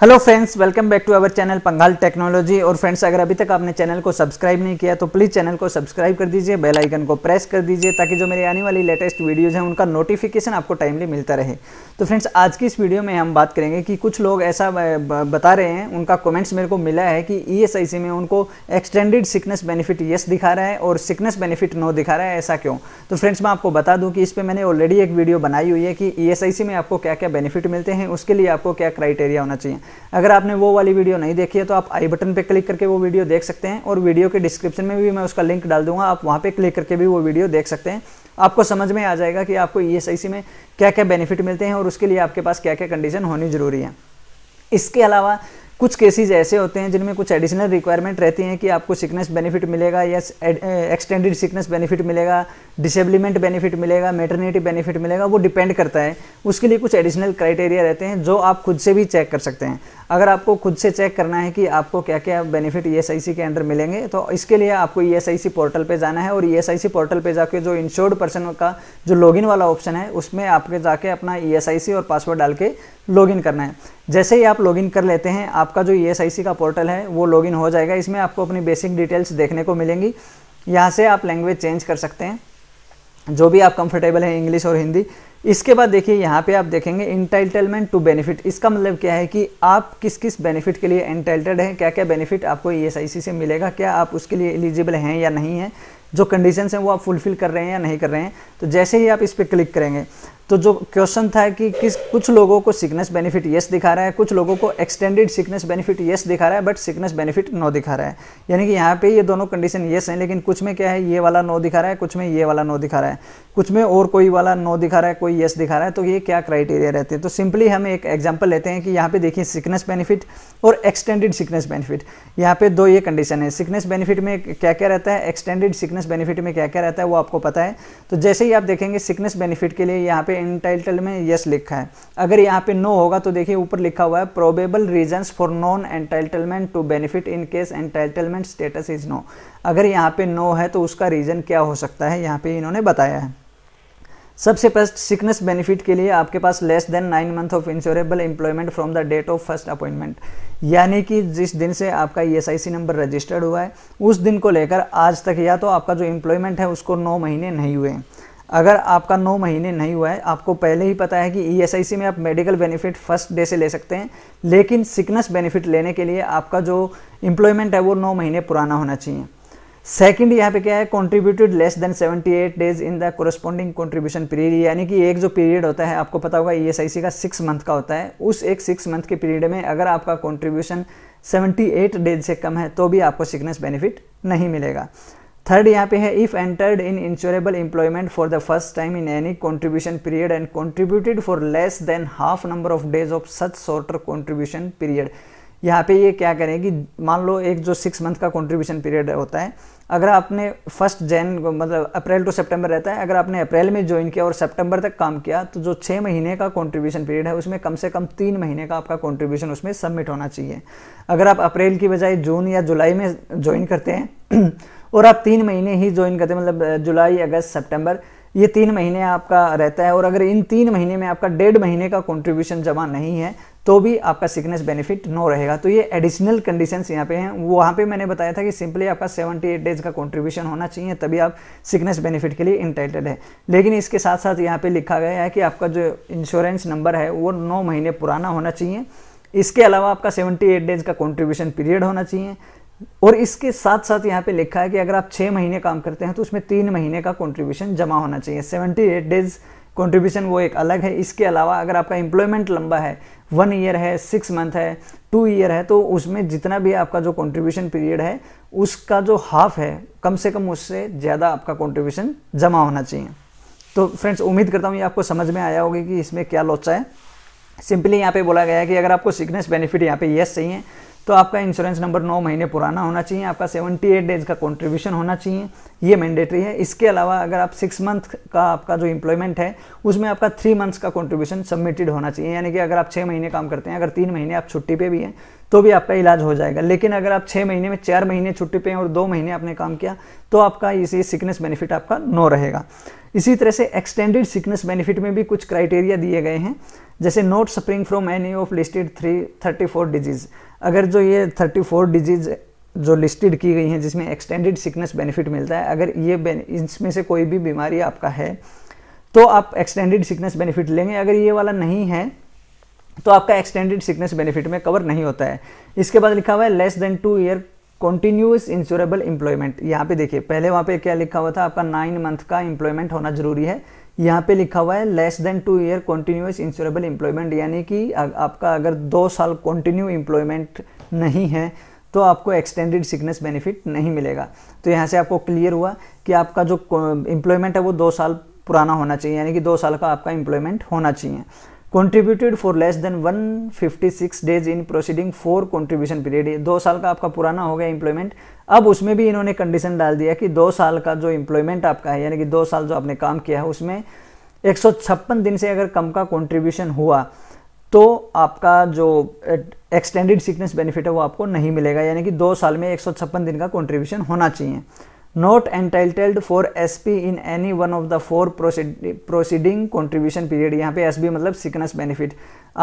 hello friends welcome back to our channel Pangal technology और friends अगर अभी तक आपने चैनल को सब्सक्राइब नहीं किया तो प्लीज़ चैनल को सब्सक्राइब कर दीजिए बेल आइकन को प्रेस कर दीजिए ताकि जो मेरी आने वाली लेटेस्ट वीडियोज़ हैं उनका नोटिफिकेशन आपको टाइमली मिलता रहे तो फ्रेंड्स आज की इस वीडियो में हम बात करेंगे कि कुछ लोग ऐसा बता रहे हैं उनका कमेंट्स मेरे को मिला है कि ई e में उनको एक्सटेंडेड सिकनेस बेनिफिट येस दिखा रहा है और सिकनेस बेनिफिट नो दिखा रहा है ऐसा क्यों तो फ्रेंड्स मैं आपको बता दूँ कि इस पर मैंने ऑलरेडी एक वीडियो बनाई हुई है कि ई e में आपको क्या क्या बेनिफिट मिलते हैं उसके लिए आपको क्या क्राइटेरिया होना चाहिए अगर आपने वो वाली वीडियो नहीं देखी है तो आप आई बटन पर क्लिक करके वो वीडियो देख सकते हैं और वीडियो के डिस्क्रिप्शन में भी मैं उसका लिंक डाल दूंगा आप वहाँ पर क्लिक करके भी वो वीडियो देख सकते हैं आपको समझ में आ जाएगा कि आपको ई e में क्या क्या बेनिफिट मिलते हैं और उसके लिए आपके पास क्या क्या कंडीशन होनी जरूरी है इसके अलावा कुछ केसेस ऐसे होते हैं जिनमें कुछ एडिशनल रिक्वायरमेंट रहती हैं कि आपको सिकनेस बेनिफिट मिलेगा या एक्सटेंडेड सिकनेस बेनिफिट मिलेगा डिसेबलीमेंट बेनिफिट मिलेगा मेटर्निटी बेनिफिट मिलेगा वो डिपेंड करता है उसके लिए कुछ एडिशनल क्राइटेरिया रहते हैं जो आप खुद से भी चेक कर सकते हैं अगर आपको खुद से चेक करना है कि आपको क्या क्या बेनिफिट ई के अंडर मिलेंगे तो इसके लिए आपको ई पोर्टल पर जाना है और ई पोर्टल पर जाकर जो इंश्योर्ड पर्सन का जो लॉगिन वाला ऑप्शन है उसमें आपके जाके अपना ई e और पासवर्ड डाल के लॉगिन करना है जैसे ही आप लॉगिन कर लेते हैं आपका जो ई e का पोर्टल है वो लॉगिन हो जाएगा इसमें आपको अपनी बेसिक डिटेल्स देखने को मिलेंगी यहाँ से आप लैंग्वेज चेंज कर सकते हैं जो भी आप कंफर्टेबल हैं इंग्लिश और हिंदी इसके बाद देखिए यहाँ पे आप देखेंगे इंटाइटलमेंट टू बेनिफिट इसका मतलब क्या है कि आप किस किस बेनिफिट के लिए इंटाइटेड हैं क्या क्या बेनिफिट आपको ई e से मिलेगा क्या आप उसके लिए एलिजिबल हैं या नहीं हैं जो कंडीशंस हैं वो आप फुलफिल कर रहे हैं या नहीं कर रहे हैं तो जैसे ही आप इस पर क्लिक करेंगे तो जो क्वेश्चन था कि किस कुछ लोगों को सिकनेस बेनिफिट यस दिखा रहा है कुछ लोगों को एक्सटेंडेड सिकनेस बेनिफिट यस दिखा रहा है बट सिकनेस बेनिफिट नो दिखा रहा है यानी कि यहाँ पे ये दोनों कंडीशन यस हैं लेकिन कुछ में क्या है ये वाला नो दिखा रहा है कुछ में ये वाला नो दिखा रहा है कुछ में और कोई वाला नो दिखा रहा है कोई येस दिखा रहा है तो ये क्या क्राइटेरिया रहते हैं तो सिंपली हम एक एग्जाम्पल लेते हैं कि यहाँ पे देखिए सिकनेस बेनिफिट और एक्सटेंडेड सिकनेस बेनिफिट यहाँ पे दो ये कंडीशन है सिकनेस बेनिफिट में क्या क्या रहता है एक्सटेंडेड सिकनेस बेनिफिट में क्या क्या रहता है वो आपको पता है तो जैसे ही आप देखेंगे सिकनेस बेनिफिट के लिए यहाँ पे एंटाइटल में यस लिखा है अगर यहाँ पे नो होगा तो देखिए ऊपर लिखा हुआ है probable reasons for non entitlement to benefit in case entitlement status is no अगर यहाँ पे नो है तो उसका रीज़न क्या हो सकता है यहाँ पे इन्होंने बताया है सबसे फर्स्ट सिकनेस बेनिफिट के लिए आपके पास less than nine month of insurable employment from the date of first appointment यानी कि जिस दिन से आपका ई नंबर रजिस्टर्ड हुआ है उस दिन को लेकर आज तक या तो आपका जो एम्प्लॉयमेंट है उसको नौ महीने नहीं हुए अगर आपका नौ महीने नहीं हुआ है आपको पहले ही पता है कि ई e में आप मेडिकल बेनिफिट फर्स्ट डे से ले सकते हैं लेकिन सिकनेस बेनिफिट लेने के लिए आपका जो इम्प्लॉयमेंट है वो नौ महीने पुराना होना चाहिए सेकंड यहाँ पे क्या है contributed less than 78 days in the corresponding contribution period यानी कि एक जो पीरियड होता है आपको पता होगा ईएसआईसी e का सिक्स मंथ का होता है उस एक सिक्स मंथ के पीरियड में अगर आपका कॉन्ट्रीब्यूशन 78 डेज से कम है तो भी आपको सिकनेस बेनिफिट नहीं मिलेगा थर्ड यहाँ पे है if entered in insurable employment for the first time in any contribution period and contributed for less than half number of days of such shorter contribution period यहाँ पे ये क्या करें कि मान लो एक जो सिक्स मंथ का कंट्रीब्यूशन पीरियड होता है अगर आपने फर्स्ट जैन मतलब अप्रैल टू सितंबर रहता है अगर आपने अप्रैल में ज्वाइन किया और सितंबर तक काम किया तो जो छः महीने का कंट्रीब्यूशन पीरियड है उसमें कम से कम तीन महीने का आपका कंट्रीब्यूशन उसमें सबमिट होना चाहिए अगर आप अप्रैल की बजाय जून या जुलाई में ज्वाइन करते हैं और आप तीन महीने ही ज्वाइन करते हैं मतलब जुलाई अगस्त सेप्टेम्बर ये तीन महीने आपका रहता है और अगर इन तीन महीने में आपका डेढ़ महीने का कंट्रीब्यूशन जमा नहीं है तो भी आपका सिकनेस बेनिफिट नो रहेगा तो ये एडिशनल कंडीशंस यहाँ पे हैं वहाँ पे मैंने बताया था कि सिंपली आपका 78 डेज का कंट्रीब्यूशन होना चाहिए तभी आप सिकनेस बेनिफिट के लिए इंटाइटेड है लेकिन इसके साथ साथ यहाँ पे लिखा गया है कि आपका जो इंश्योरेंस नंबर है वो नौ महीने पुराना होना चाहिए इसके अलावा आपका 78 डेज का कंट्रीब्यूशन पीरियड होना चाहिए और इसके साथ साथ यहाँ पे लिखा है कि अगर आप छः महीने काम करते हैं तो उसमें तीन महीने का कंट्रीब्यूशन जमा होना चाहिए सेवेंटी एट डेज कंट्रीब्यूशन वो एक अलग है इसके अलावा अगर आपका एम्प्लॉयमेंट लंबा है वन ईयर है सिक्स मंथ है टू ईयर है तो उसमें जितना भी आपका जो कंट्रीब्यूशन पीरियड है उसका जो हाफ है कम से कम उससे ज़्यादा आपका कंट्रीब्यूशन जमा होना चाहिए तो फ्रेंड्स उम्मीद करता हूँ ये आपको समझ में आया होगी कि इसमें क्या लोचा है सिंपली यहाँ पे बोला गया है कि अगर आपको सिकनेस बेनिफिट यहाँ पे यस चाहिए तो आपका इंश्योरेंस नंबर नौ महीने पुराना होना चाहिए आपका सेवेंटी एट डेज का कॉन्ट्रीब्यूशन होना चाहिए ये मैंडेटरी है इसके अलावा अगर आप सिक्स मंथ का आपका जो इंप्लॉयमेंट है उसमें आपका थ्री मंथ्स का कॉन्ट्रीब्यूशन सबमिटेड होना चाहिए यानी कि अगर आप छः महीने काम करते हैं अगर तीन महीने आप छुट्टी पे भी हैं तो भी आपका इलाज हो जाएगा लेकिन अगर आप छः महीने में चार महीने छुट्टी पे हैं और दो महीने आपने काम किया तो आपका इसी सिकनेस बेनिफिट आपका नो रहेगा इसी तरह से एक्सटेंडेड सिकनेस बेनिफिट में भी कुछ क्राइटेरिया दिए गए हैं जैसे not suffering from any of listed three thirty four disease अगर जो ये थर्टी फोर डिजीज़ जो लिस्टेड की गई हैं जिसमें एक्सटेंडेड सिकनेस बेनिफिट मिलता है अगर ये इसमें से कोई भी बीमारी आपका है तो आप एक्सटेंडेड सिकनेस बेनिफिट लेंगे अगर ये वाला नहीं है तो आपका एक्सटेंडेड सिकनेस बेनिफिट में कवर नहीं होता है इसके बाद लिखा हुआ है less than two year continuous insurable employment यहाँ पे देखिए पहले वहाँ पे क्या लिखा हुआ था आपका नाइन मंथ का इंप्लॉयमेंट होना जरूरी है यहाँ पे लिखा हुआ है less than two year continuous insurable employment यानी कि आपका अगर दो साल कॉन्टिन्यू एम्प्लॉयमेंट नहीं है तो आपको एक्सटेंडेड सिकनेस बेनिफिट नहीं मिलेगा तो यहाँ से आपको क्लियर हुआ कि आपका जो एम्प्लॉयमेंट है वो दो साल पुराना होना चाहिए यानी कि दो साल का आपका एम्प्लॉयमेंट होना चाहिए contributed for less than 156 days in proceeding for contribution period दो साल का आपका पुराना हो गया इंप्लॉयमेंट अब उसमें भी इन्होंने कंडीशन डाल दिया कि दो साल का जो इंप्लॉयमेंट आपका है यानी कि दो साल जो आपने काम किया है उसमें एक दिन से अगर कम का कॉन्ट्रीब्यूशन हुआ तो आपका जो एक्सटेंडेड सिकनेस बेनिफिट है वो आपको नहीं मिलेगा यानी कि दो साल में एक दिन का कॉन्ट्रीब्यूशन होना चाहिए not entitled for sp in any one of the four proceeding contribution period यहाँ पे sb मतलब sickness benefit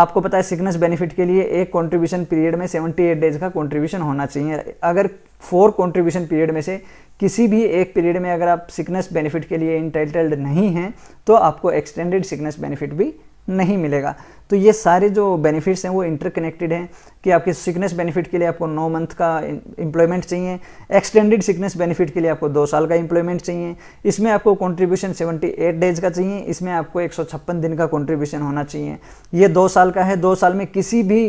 आपको पता है sickness benefit के लिए एक contribution period में 78 days का contribution होना चाहिए अगर फोर contribution period में से किसी भी एक पीरियड में अगर आप सिकनेस बेनिफिट के लिए इंटाइटल्ड नहीं हैं तो आपको एक्सटेंडेड सिकनेस बेनिफिट भी नहीं मिलेगा तो ये सारे जो बेनिफिट्स हैं वो इंटरकनेक्टेड हैं कि आपके सिकनेस बेनिफिट के लिए आपको नौ मंथ का इंप्लॉयमेंट चाहिए एक्सटेंडेड सिकनेस बेनिफिट के लिए आपको दो साल का इंप्लॉयमेंट चाहिए इसमें आपको कंट्रीब्यूशन 78 डेज का चाहिए इसमें आपको एक दिन का कंट्रीब्यूशन होना चाहिए ये दो साल का है दो साल में किसी भी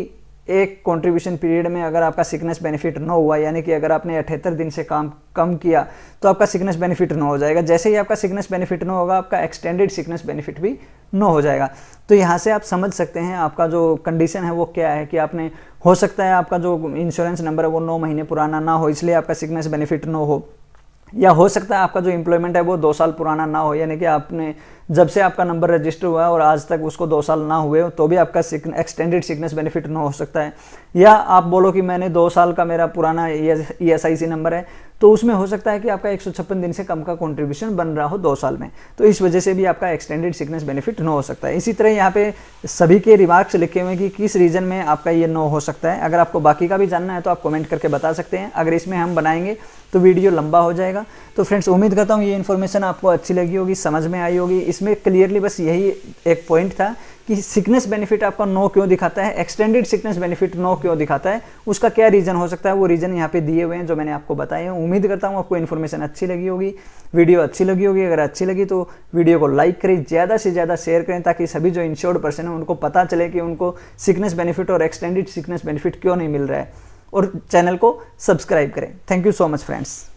एक कंट्रीब्यूशन पीरियड में अगर आपका सिकनेस बेनिफिट न हुआ यानी कि अगर आपने अठहत्तर दिन से काम कम किया तो आपका सिकनेस बेनिफिट न हो जाएगा जैसे ही आपका सिकनेस बेनिफिट न होगा आपका एक्सटेंडेड सिकनेस बेनिफिट भी न हो जाएगा तो यहाँ से आप समझ सकते हैं आपका जो कंडीशन है वो क्या है कि आपने हो सकता है आपका जो इंश्योरेंस नंबर है वो नौ महीने पुराना ना हो इसलिए आपका सिकनेस बेनिफिट न हो या हो सकता है आपका जो इम्प्लॉयमेंट है वो दो साल पुराना ना हो यानी कि आपने जब से आपका नंबर रजिस्टर हुआ और आज तक उसको दो साल ना हुए तो भी आपका एक्सटेंडेड सिकनेस बेनिफिट ना हो सकता है या आप बोलो कि मैंने दो साल का मेरा पुराना E S I C number है तो उसमें हो सकता है कि आपका एक दिन से कम का कॉन्ट्रीब्यूशन बन रहा हो दो साल में तो इस वजह से भी आपका एक्सटेंडेड सिकनेस बेनिफिट नो हो सकता है इसी तरह यहाँ पे सभी के रिमार्क्स लिखे हुए हैं कि किस रीज़न में आपका ये नो हो सकता है अगर आपको बाकी का भी जानना है तो आप कमेंट करके बता सकते हैं अगर इसमें हम बनाएंगे तो वीडियो लंबा हो जाएगा तो फ्रेंड्स उम्मीद करता हूँ ये इन्फॉर्मेशन आपको अच्छी लगी होगी समझ में आई होगी इसमें क्लियरली बस यही एक पॉइंट था कि सिकनेस बेनिफिट आपका नो क्यों दिखाता है एक्सटेंडेड सिकनेस बेनिफिट नो क्यों दिखाता है उसका क्या रीज़न हो सकता है वो रीज़न यहाँ पे दिए हुए हैं जो मैंने आपको बताए हैं उम्मीद करता हूँ आपको इन्फॉर्मेशन अच्छी लगी होगी वीडियो अच्छी लगी होगी अगर अच्छी लगी तो वीडियो को लाइक करें ज़्यादा से ज़्यादा शेयर करें ताकि सभी जो इंश्योर्ड पर्सन हैं उनको पता चले कि उनको सिकनेस बेनिफिट और एक्सटेंडेड सिकनेस बेनिफिट क्यों नहीं मिल रहा है और चैनल को सब्सक्राइब करें thank you so much friends